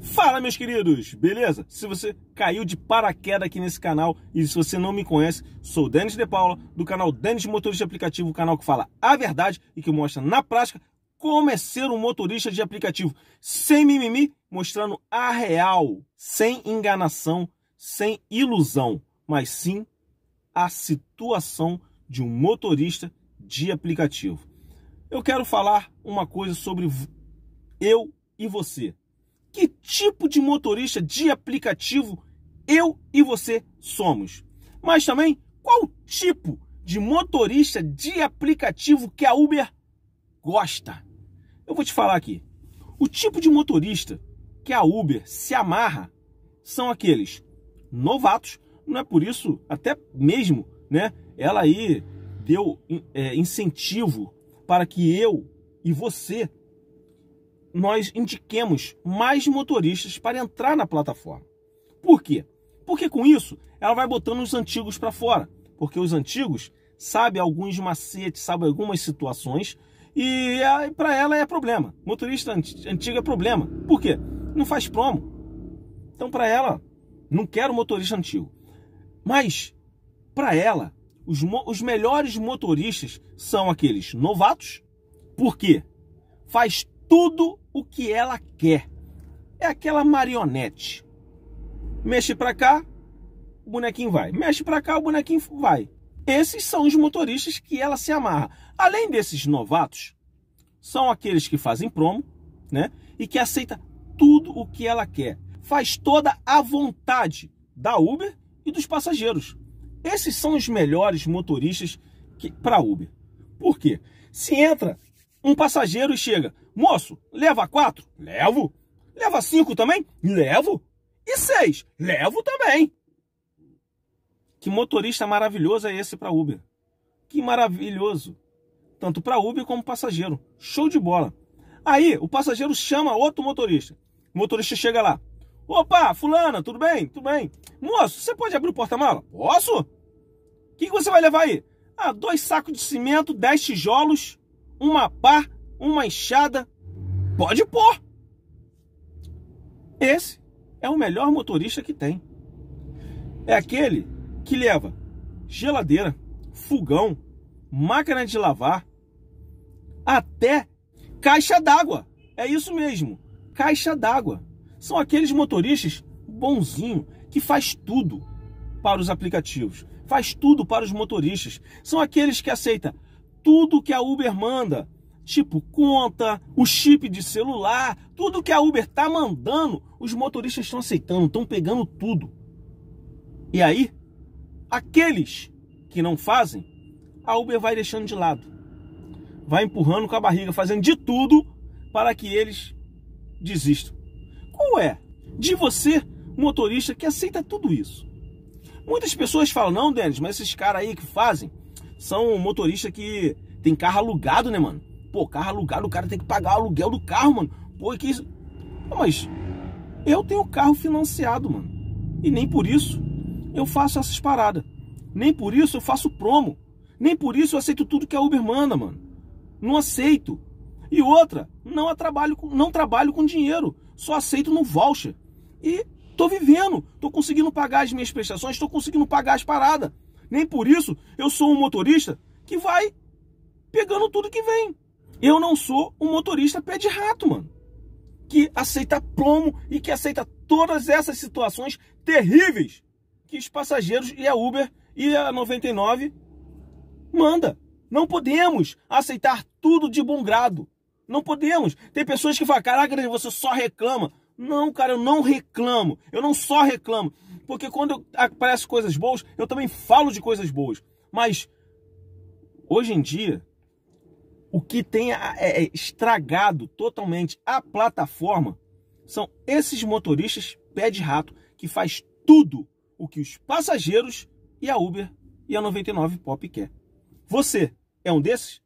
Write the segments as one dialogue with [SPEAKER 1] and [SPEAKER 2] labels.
[SPEAKER 1] Fala, meus queridos, beleza? Se você caiu de paraquedas aqui nesse canal e se você não me conhece, sou o Denis De Paula, do canal Denis Motorista Aplicativo, o canal que fala a verdade e que mostra na prática como é ser um motorista de aplicativo sem mimimi, mostrando a real, sem enganação, sem ilusão, mas sim a situação de um motorista de aplicativo. Eu quero falar uma coisa sobre eu e você que tipo de motorista de aplicativo eu e você somos, mas também qual tipo de motorista de aplicativo que a Uber gosta. Eu vou te falar aqui. O tipo de motorista que a Uber se amarra são aqueles novatos, não é por isso, até mesmo, né? Ela aí deu é, incentivo para que eu e você nós indiquemos mais motoristas para entrar na plataforma. Por quê? Porque com isso ela vai botando os antigos para fora, porque os antigos sabem alguns macetes, sabem algumas situações e é, para ela é problema. Motorista antigo é problema. Por quê? Não faz promo. Então para ela, não quero motorista antigo. Mas para ela, os, os melhores motoristas são aqueles novatos. Por quê? Faz tudo o que ela quer. É aquela marionete. Mexe para cá, o bonequinho vai. Mexe para cá, o bonequinho vai. Esses são os motoristas que ela se amarra. Além desses novatos, são aqueles que fazem promo, né? E que aceita tudo o que ela quer. Faz toda a vontade da Uber e dos passageiros. Esses são os melhores motoristas para Uber. Por quê? Se entra um passageiro e chega, Moço, leva quatro? Levo. Leva cinco também? Levo. E seis? Levo também. Que motorista maravilhoso é esse para Uber? Que maravilhoso. Tanto para Uber como passageiro. Show de bola. Aí o passageiro chama outro motorista. O motorista chega lá. Opa, fulana, tudo bem? Tudo bem. Moço, você pode abrir o porta-mala? Posso? O que, que você vai levar aí? Ah, dois sacos de cimento, dez tijolos, uma pá, uma enxada, Pode pôr. Esse é o melhor motorista que tem. É aquele que leva geladeira, fogão, máquina de lavar, até caixa d'água. É isso mesmo, caixa d'água. São aqueles motoristas bonzinho que faz tudo para os aplicativos, faz tudo para os motoristas. São aqueles que aceita tudo que a Uber manda, tipo conta, o chip de celular, tudo que a Uber tá mandando, os motoristas estão aceitando, estão pegando tudo. E aí, aqueles que não fazem, a Uber vai deixando de lado. Vai empurrando com a barriga, fazendo de tudo para que eles desistam. Qual é de você, motorista, que aceita tudo isso? Muitas pessoas falam, não, Denis, mas esses caras aí que fazem são motorista que tem carro alugado, né, mano? Pô, carro alugado, o cara tem que pagar o aluguel do carro, mano. Pô, que isso. Não, mas eu tenho carro financiado, mano. E nem por isso eu faço essas paradas. Nem por isso eu faço promo. Nem por isso eu aceito tudo que a Uber manda, mano. Não aceito. E outra, não trabalho com, não trabalho com dinheiro. Só aceito no voucher. E tô vivendo, tô conseguindo pagar as minhas prestações, tô conseguindo pagar as paradas. Nem por isso eu sou um motorista que vai pegando tudo que vem. Eu não sou um motorista pé de rato, mano. Que aceita plomo e que aceita todas essas situações terríveis que os passageiros e a Uber e a 99 manda. Não podemos aceitar tudo de bom grado. Não podemos. Tem pessoas que falam, caraca, você só reclama. Não, cara, eu não reclamo. Eu não só reclamo. Porque quando aparecem coisas boas, eu também falo de coisas boas. Mas hoje em dia, o que tem é, é, estragado totalmente a plataforma são esses motoristas pé de rato que faz tudo o que os passageiros e a Uber e a 99 Pop quer. Você é um desses?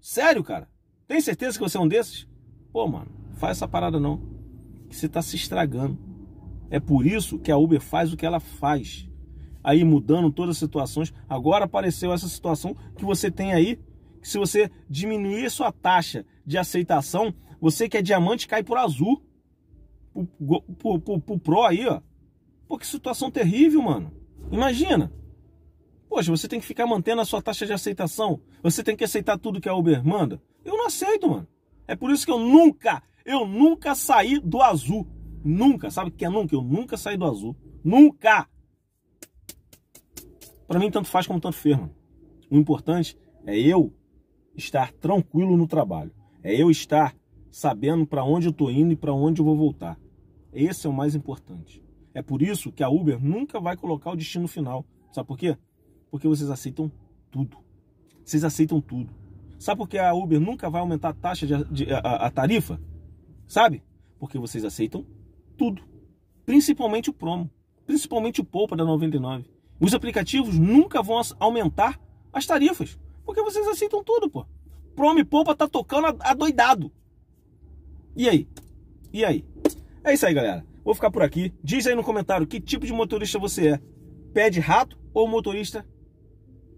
[SPEAKER 1] Sério, cara? Tem certeza que você é um desses? Pô, mano, faz essa parada não. Que você tá se estragando. É por isso que a Uber faz o que ela faz. Aí mudando todas as situações. Agora apareceu essa situação que você tem aí se você diminuir sua taxa de aceitação, você que é diamante cai por azul. Pro, pro, pro, pro pro aí, ó. Pô, que situação terrível, mano. Imagina. Poxa, você tem que ficar mantendo a sua taxa de aceitação. Você tem que aceitar tudo que a Uber manda. Eu não aceito, mano. É por isso que eu nunca, eu nunca saí do azul. Nunca, sabe o que é nunca? Eu nunca saí do azul. Nunca! Para mim, tanto faz como tanto ferma. O importante é eu estar tranquilo no trabalho. É eu estar sabendo para onde eu estou indo e para onde eu vou voltar. Esse é o mais importante. É por isso que a Uber nunca vai colocar o destino final. Sabe por quê? Porque vocês aceitam tudo. Vocês aceitam tudo. Sabe por que a Uber nunca vai aumentar a taxa de, de a, a tarifa? Sabe? Porque vocês aceitam tudo. Principalmente o promo, principalmente o poupa da 99. Os aplicativos nunca vão aumentar as tarifas porque vocês aceitam tudo, pô. Prome Poupa tá tocando adoidado. E aí? E aí? É isso aí, galera. Vou ficar por aqui. Diz aí no comentário que tipo de motorista você é. Pé de rato ou motorista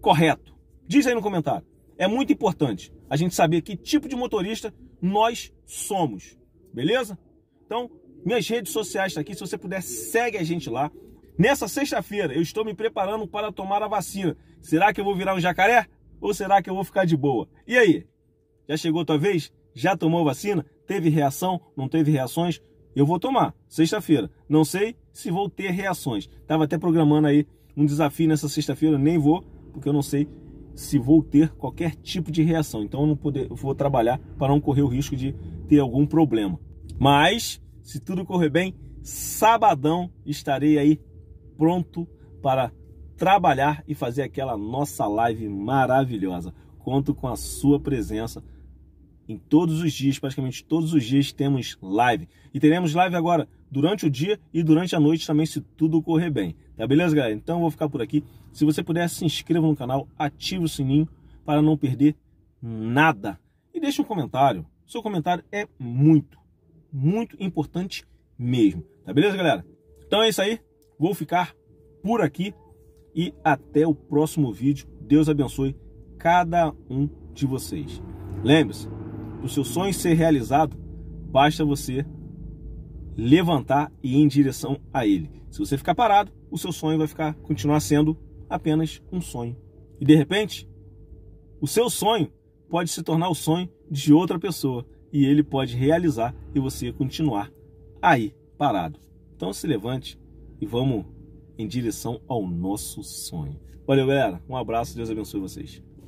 [SPEAKER 1] correto? Diz aí no comentário. É muito importante a gente saber que tipo de motorista nós somos. Beleza? Então, minhas redes sociais estão tá aqui. Se você puder, segue a gente lá. Nessa sexta-feira, eu estou me preparando para tomar a vacina. Será que eu vou virar um jacaré? Ou será que eu vou ficar de boa? E aí? Já chegou a tua vez? Já tomou vacina? Teve reação? Não teve reações? Eu vou tomar, sexta-feira. Não sei se vou ter reações. Estava até programando aí um desafio nessa sexta-feira, nem vou, porque eu não sei se vou ter qualquer tipo de reação. Então eu não poder, eu vou trabalhar para não correr o risco de ter algum problema. Mas, se tudo correr bem, sabadão estarei aí pronto para trabalhar e fazer aquela nossa live maravilhosa. Conto com a sua presença em todos os dias, praticamente todos os dias temos live. E teremos live agora durante o dia e durante a noite também, se tudo correr bem. Tá beleza, galera? Então eu vou ficar por aqui. Se você puder, se inscreva no canal, ative o sininho para não perder nada. E deixe um comentário. Seu comentário é muito, muito importante mesmo. Tá beleza, galera? Então é isso aí. Vou ficar por aqui e até o próximo vídeo. Deus abençoe cada um de vocês. Lembre-se, para o seu sonho ser realizado, basta você levantar e ir em direção a ele. Se você ficar parado, o seu sonho vai ficar continuar sendo apenas um sonho. E de repente, o seu sonho pode se tornar o sonho de outra pessoa e ele pode realizar e você continuar aí parado. Então se levante e vamos em direção ao nosso sonho. Valeu, galera. Um abraço, Deus abençoe vocês.